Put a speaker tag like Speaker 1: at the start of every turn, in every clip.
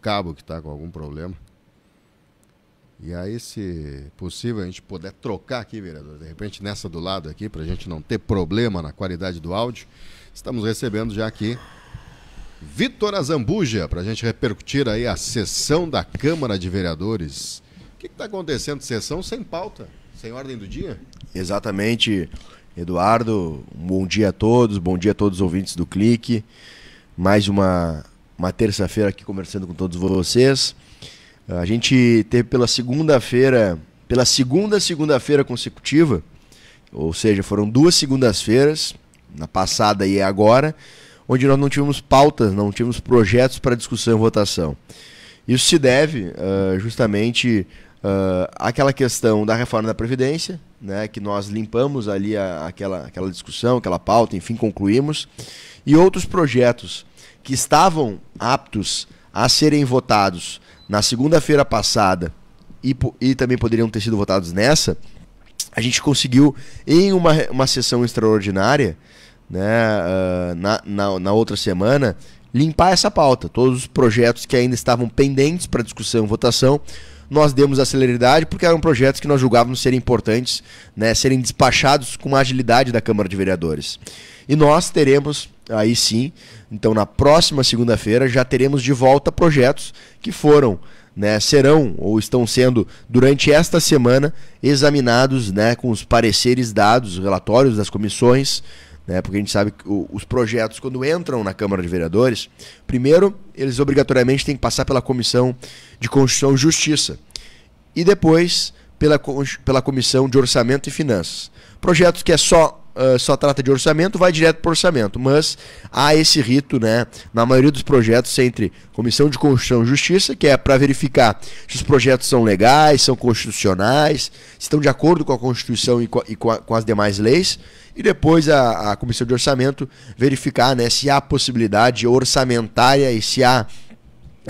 Speaker 1: cabo que está com algum problema. E aí, se possível, a gente puder trocar aqui, vereador, de repente nessa do lado aqui, para a gente não ter problema na qualidade do áudio, estamos recebendo já aqui Vitor Azambuja, para a gente repercutir aí a sessão da Câmara de Vereadores. O que está acontecendo? Sessão sem pauta, sem ordem do dia?
Speaker 2: Exatamente, Eduardo. Um bom dia a todos, bom dia a todos os ouvintes do Clique. Mais uma uma terça-feira aqui conversando com todos vocês. A gente teve pela segunda-feira, pela segunda segunda-feira consecutiva, ou seja, foram duas segundas-feiras, na passada e agora, onde nós não tivemos pautas, não tivemos projetos para discussão e votação. Isso se deve uh, justamente uh, àquela questão da reforma da Previdência, né, que nós limpamos ali a, aquela, aquela discussão, aquela pauta, enfim, concluímos, e outros projetos que estavam aptos a serem votados na segunda-feira passada e, e também poderiam ter sido votados nessa, a gente conseguiu, em uma, uma sessão extraordinária, né, uh, na, na, na, outra semana, limpar essa pauta. Todos os projetos que ainda estavam pendentes para discussão e votação, nós demos a celeridade porque eram projetos que nós julgávamos serem importantes, né, serem despachados com a agilidade da Câmara de Vereadores. E nós teremos aí sim, então na próxima segunda-feira já teremos de volta projetos que foram, né, serão ou estão sendo durante esta semana examinados, né, com os pareceres dados, os relatórios das comissões, né, porque a gente sabe que os projetos quando entram na Câmara de Vereadores, primeiro eles obrigatoriamente têm que passar pela Comissão de Constituição e Justiça e depois pela, pela Comissão de Orçamento e Finanças. Projetos que é só ah, só trata de orçamento, vai direto para orçamento. Mas há esse rito, né? Na maioria dos projetos, entre Comissão de Constituição e Justiça, que é para verificar se os projetos são legais, são constitucionais, se estão de acordo com a Constituição e com, e com, a, com as demais leis. E depois a, a Comissão de Orçamento verificar né, se há possibilidade orçamentária e se há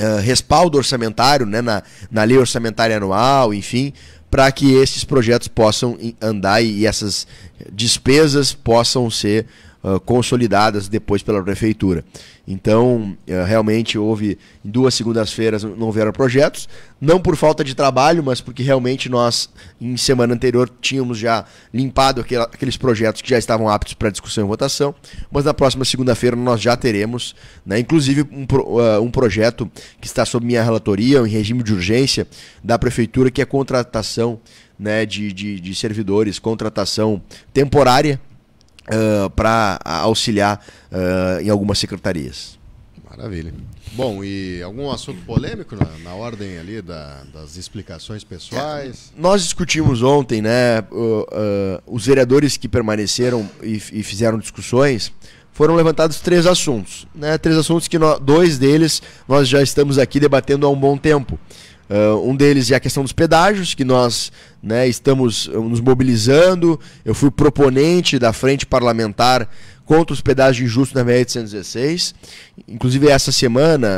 Speaker 2: Uh, respaldo orçamentário, né, na, na lei orçamentária anual, enfim, para que esses projetos possam andar e essas despesas possam ser ah, consolidadas depois pela prefeitura. Então, uh, realmente houve, em duas segundas-feiras não houveram projetos, não por falta de trabalho, mas porque realmente nós, em semana anterior, tínhamos já limpado aqueles projetos que já estavam aptos para discussão e votação, mas na próxima segunda-feira nós já teremos, né, inclusive um, uh, um projeto que está sob minha relatoria, em regime de urgência, da prefeitura, que é a contratação né, de, de, de, servidores, contratação temporária uh, ah, para auxiliar uh, em algumas secretarias.
Speaker 1: Maravilha. Bom, e algum assunto polêmico na, na ordem ali da, das explicações pessoais?
Speaker 2: É, nós discutimos ontem, né? Uh, os vereadores que permaneceram e, e fizeram discussões foram levantados três assuntos, né? Três assuntos que nós, dois deles nós já estamos aqui debatendo há um bom tempo. Uh, um deles é a questão dos pedágios, que nós né, estamos ah, nos mobilizando. Eu fui proponente da Frente Parlamentar contra os pedágios injustos na 1.816 Inclusive, essa semana,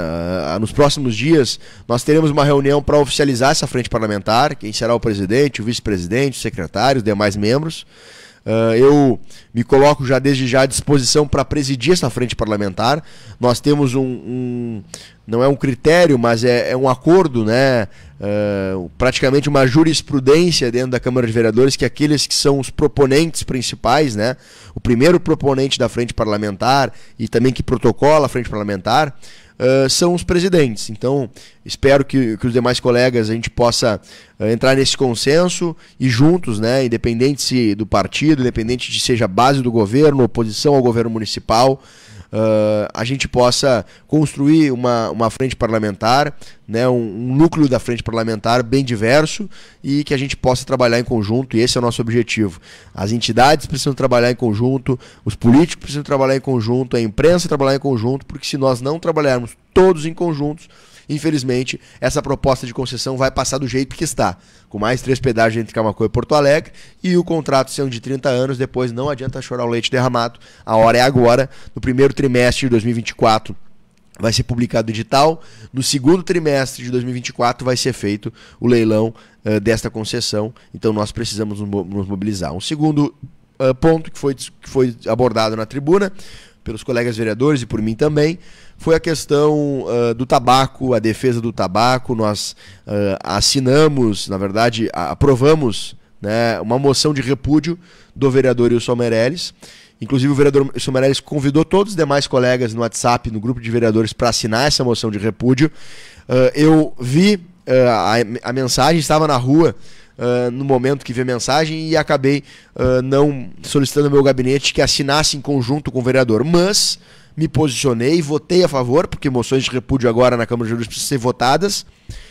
Speaker 2: uh, nos próximos dias, nós teremos uma reunião para oficializar essa Frente Parlamentar, quem será o presidente, o vice-presidente, o secretário, os demais membros. Uh, eu me coloco já desde já à disposição para presidir essa frente parlamentar. Nós temos um, um, não é um critério, mas é, é um acordo, né? Uh, praticamente uma jurisprudência dentro da Câmara de Vereadores que aqueles que são os proponentes principais, né? O primeiro proponente da frente parlamentar e também que protocola a frente parlamentar uh, são os presidentes. Então, espero que, que, os demais colegas a gente possa uh, entrar nesse consenso e juntos, né? Independente se do partido, independente de seja base do governo, oposição ao governo municipal uh, a gente possa construir uma, uma frente parlamentar, né, um, um, núcleo da frente parlamentar bem diverso e que a gente possa trabalhar em conjunto, e esse é o nosso objetivo. As entidades precisam trabalhar em conjunto, os políticos precisam trabalhar em conjunto, a imprensa trabalhar em conjunto, porque se nós não trabalharmos todos em conjuntos, Infelizmente, essa proposta de concessão vai passar do jeito que está, com mais três pedágios entre Camacô e Porto Alegre e o contrato sendo de 30 anos. Depois não adianta chorar o leite derramado, a hora é agora, no primeiro trimestre de 2024. Vai ser publicado o edital. No segundo trimestre de 2024 vai ser feito o leilão uh, desta concessão. Então nós precisamos nos mobilizar. Um segundo uh, ponto que foi, que foi abordado na tribuna pelos colegas vereadores e por mim também, foi a questão uh, do tabaco, a defesa do tabaco. Nós uh, assinamos, na verdade, aprovamos né, uma moção de repúdio do vereador Wilson Meirelles. Inclusive, o vereador Wilson Meirelles convidou todos os demais colegas no WhatsApp, no grupo de vereadores, para assinar essa moção de repúdio. Uh, eu vi a, a mensagem, estava na rua ah, no momento que vi a mensagem e acabei uh, não solicitando ao meu gabinete que assinasse em conjunto com o vereador. Mas me posicionei, votei a favor, porque moções de repúdio agora na Câmara de Juros precisam ser votadas,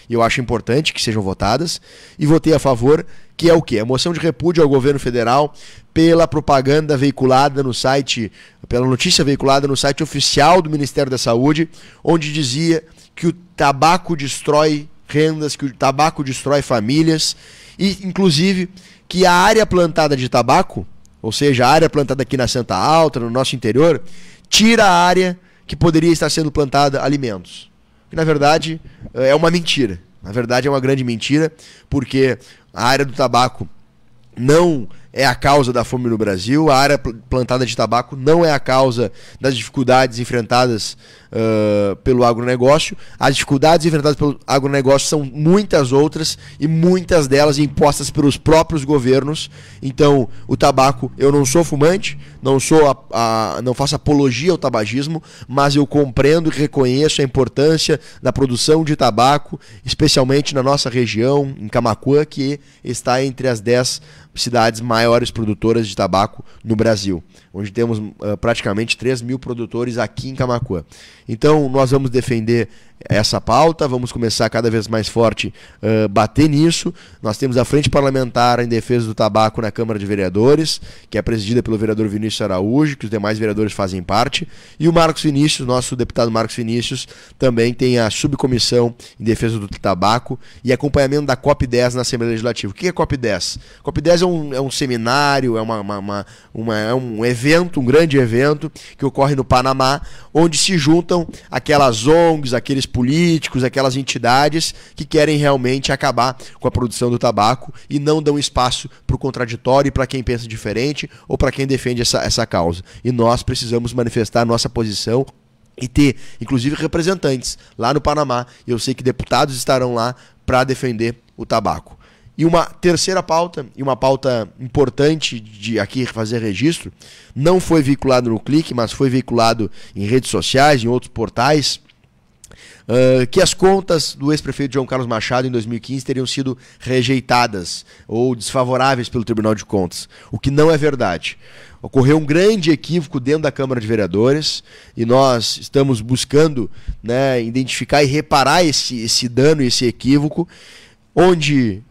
Speaker 2: e eu acho importante que sejam votadas, e votei a favor, que é o quê? A moção de repúdio ao governo federal pela propaganda veiculada no site, pela notícia veiculada no site oficial do Ministério da Saúde, onde dizia que o tabaco destrói rendas, que o tabaco destrói famílias e, inclusive, que a área plantada de tabaco, ou seja, a área plantada aqui na Santa Alta, no nosso interior, tira a área que poderia estar sendo plantada alimentos. Que, na verdade, eh, é uma mentira. Na verdade, é uma grande mentira, porque a área do tabaco não é a causa da fome no Brasil, a área plantada de tabaco não é a causa das dificuldades enfrentadas uh, pelo agronegócio. As dificuldades enfrentadas pelo agronegócio são muitas outras e muitas delas impostas pelos próprios governos. Então, o tabaco, eu não sou fumante, não sou a, a, não faço apologia ao tabagismo, mas eu compreendo e reconheço a importância da produção de tabaco, especialmente na nossa região, em Camacuã, que está entre as 10 cidades maiores produtoras de tabaco no Brasil, onde temos uh, praticamente 3 mil produtores aqui em Camacuã. Então, nós vamos defender essa pauta, vamos começar cada vez mais forte uh, bater nisso. Nós temos a Frente Parlamentar em Defesa do Tabaco na Câmara de Vereadores, que é presidida pelo vereador Vinícius Araújo, que os demais vereadores fazem parte, e o Marcos Vinícius, nosso deputado Marcos Vinícius, também tem a subcomissão em defesa do tabaco e acompanhamento da COP10 na Assembleia Legislativa. O que é COP10? COP10 é um, é um seminário, é, uma, uma, uma, é um evento, um grande evento, que ocorre no Panamá, onde se juntam aquelas ONGs, aqueles políticos, aquelas entidades que querem realmente acabar com a produção do tabaco e não dão espaço para o contraditório e para quem pensa diferente ou para quem defende essa, essa causa. E nós precisamos manifestar nossa posição e ter, inclusive, representantes lá no Panamá. Eu sei que deputados estarão lá para defender o tabaco. E uma terceira pauta, e uma pauta importante de aqui fazer registro, não foi veiculado no clique, mas foi veiculado em redes sociais, em outros portais, ah, que as contas do ex-prefeito João Carlos Machado em 2015 teriam sido rejeitadas ou desfavoráveis pelo Tribunal de Contas, o que não é verdade. Ocorreu um grande equívoco dentro da Câmara de Vereadores e nós estamos buscando né, identificar e reparar esse, esse dano, esse equívoco, onde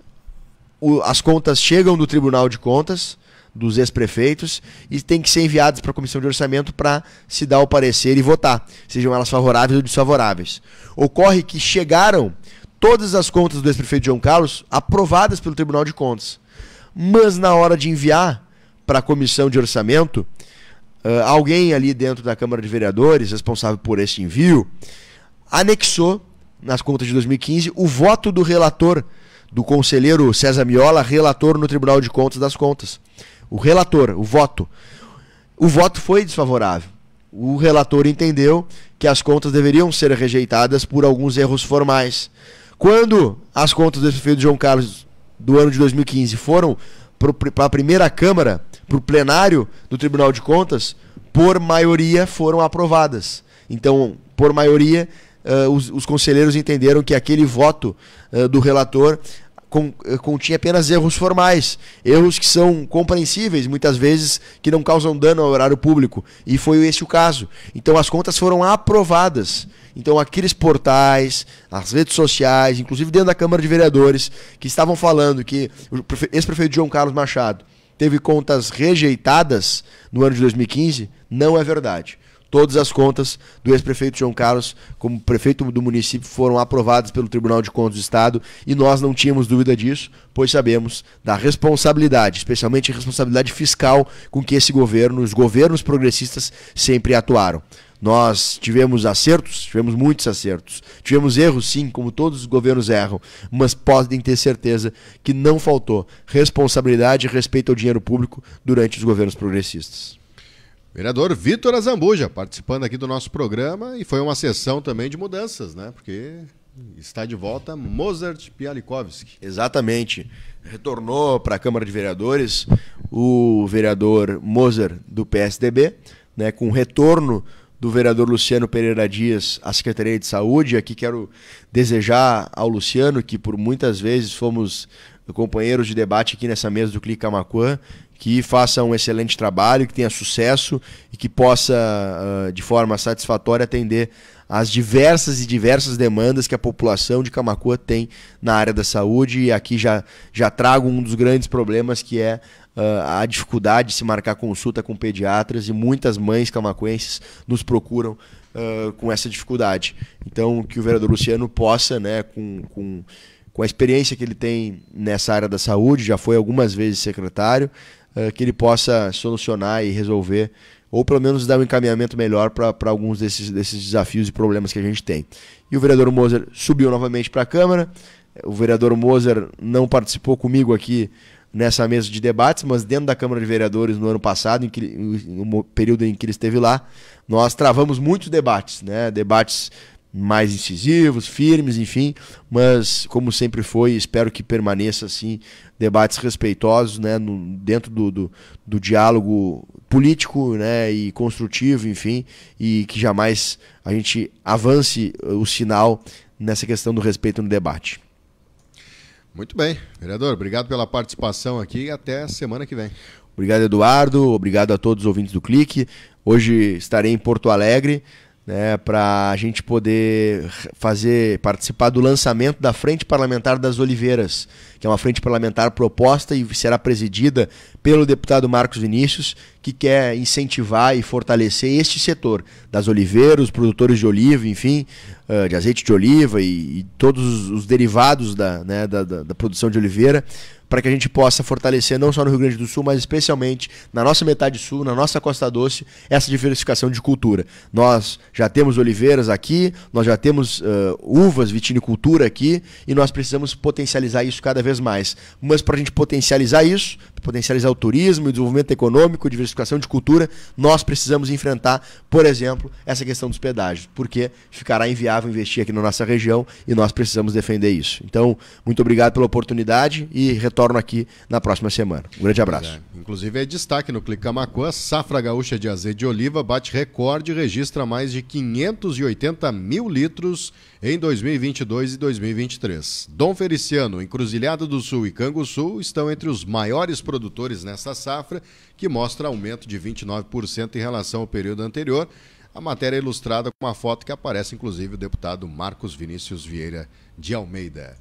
Speaker 2: o, as contas chegam do Tribunal de Contas dos ex-prefeitos e tem que ser enviadas para a comissão de orçamento para se dar o parecer e votar, sejam elas favoráveis ou desfavoráveis. Ocorre que chegaram todas as contas do ex-prefeito João Carlos aprovadas pelo Tribunal de Contas, mas na hora de enviar para a comissão de orçamento, uh, alguém ali dentro da Câmara de Vereadores, responsável por esse envio, anexou nas contas de 2015 o voto do relator, do conselheiro César Miola, relator no Tribunal de Contas das Contas o relator, o voto. O voto foi desfavorável. O relator entendeu que as contas deveriam ser rejeitadas por alguns erros formais. Quando as contas do ex-prefeito João Carlos do ano de 2015 foram para a primeira Câmara, para o plenário do Tribunal de Contas, por maioria foram aprovadas. Então, por maioria, uh, os, os, conselheiros entenderam que aquele voto uh, do relator com, eh, continha apenas erros formais, erros que são compreensíveis, muitas vezes que não causam dano ao horário público, e foi esse o caso. Então as contas foram aprovadas. Então aqueles portais, as redes sociais, inclusive dentro da Câmara de Vereadores, que estavam falando que o ex-prefeito João Carlos Machado teve contas rejeitadas no ano de 2015, não é verdade. Todas as contas do ex-prefeito João Carlos, como prefeito do município, foram aprovadas pelo Tribunal de Contas do Estado e nós não tínhamos dúvida disso, pois sabemos da responsabilidade, especialmente a responsabilidade fiscal com que esse governo, os governos progressistas, sempre atuaram. Nós tivemos acertos, tivemos muitos acertos. Tivemos erros, sim, como todos os governos erram, mas podem ter certeza que não faltou responsabilidade e respeito ao dinheiro público durante os governos progressistas. Vereador
Speaker 1: Vitor Azambuja participando aqui do nosso programa e foi uma sessão também de mudanças, né? Porque está
Speaker 2: de volta Mozart Pialikowski. Exatamente. Retornou para a Câmara de Vereadores o vereador Mozart do PSDB, né, com retorno do vereador Luciano Pereira Dias à Secretaria de Saúde. Aqui quero desejar ao Luciano, que por muitas vezes fomos companheiros de debate aqui nessa mesa do Clique Camacuã, que faça um excelente trabalho, que tenha sucesso e que possa, ah, de forma satisfatória, atender às diversas e diversas demandas que a população de Camacuã tem na área da saúde. E aqui já, já trago um dos grandes problemas que é ah, a dificuldade de se marcar consulta com pediatras e muitas mães camacuenses nos procuram Uh, com essa dificuldade. Então, que o vereador Luciano possa, né, com, com, com a experiência que ele tem nessa área da saúde, já foi algumas vezes secretário, eh, que ele possa solucionar e resolver, ou pelo menos dar um encaminhamento melhor para alguns desses, desses desafios e problemas que a gente tem. E o vereador Moser subiu novamente para a Câmara. O vereador Moser não participou comigo aqui nessa mesa de debates, mas dentro da Câmara de Vereadores no ano passado, em que, no período em que ele esteve lá, nós travamos muitos debates, né? Debates mais incisivos, firmes, enfim, mas como sempre foi, espero que permaneça assim, debates respeitosos, né, no, dentro do, do, do, diálogo político, né, e construtivo, enfim, e que jamais a gente avance o sinal nessa questão do respeito no debate.
Speaker 1: Muito bem, vereador, obrigado pela participação aqui e até semana que vem.
Speaker 2: Obrigado, Eduardo, obrigado a todos os ouvintes do Clique. Hoje estarei em Porto Alegre, né, para a gente poder fazer participar do lançamento da Frente Parlamentar das Oliveiras, que é uma frente parlamentar proposta e será presidida pelo deputado Marcos Vinícius, que quer incentivar e fortalecer este setor das oliveiras, produtores de oliva, enfim, eh, de azeite de oliva e, e todos os derivados da, né, da, da, da produção de oliveira, para que a gente possa fortalecer não só no Rio Grande do Sul, mas especialmente na nossa metade sul, na nossa costa doce, essa diversificação de cultura. Nós já temos oliveiras aqui, nós já temos uh, uvas, vitinicultura aqui, e nós precisamos potencializar isso cada vez mais. Mas para a gente potencializar isso, potencializar o turismo, o desenvolvimento econômico, a diversificação de cultura, nós precisamos enfrentar, por exemplo, essa questão dos pedágios, porque ficará inviável investir aqui na nossa região e nós precisamos defender isso. Então, muito obrigado pela oportunidade e retorno retorno aqui na próxima semana. Um grande abraço.
Speaker 1: É. Inclusive é destaque no Clique Camacuã, safra gaúcha de azeite de oliva bate recorde e registra mais de 580 mil litros em 2022 e 2023. Dom Feliciano, Encruzilhada do Sul e Canguçu estão entre os maiores produtores nesta safra, que mostra aumento de 29% em relação ao período anterior. A matéria é ilustrada com uma foto que aparece, inclusive, o deputado Marcos Vinícius Vieira de Almeida.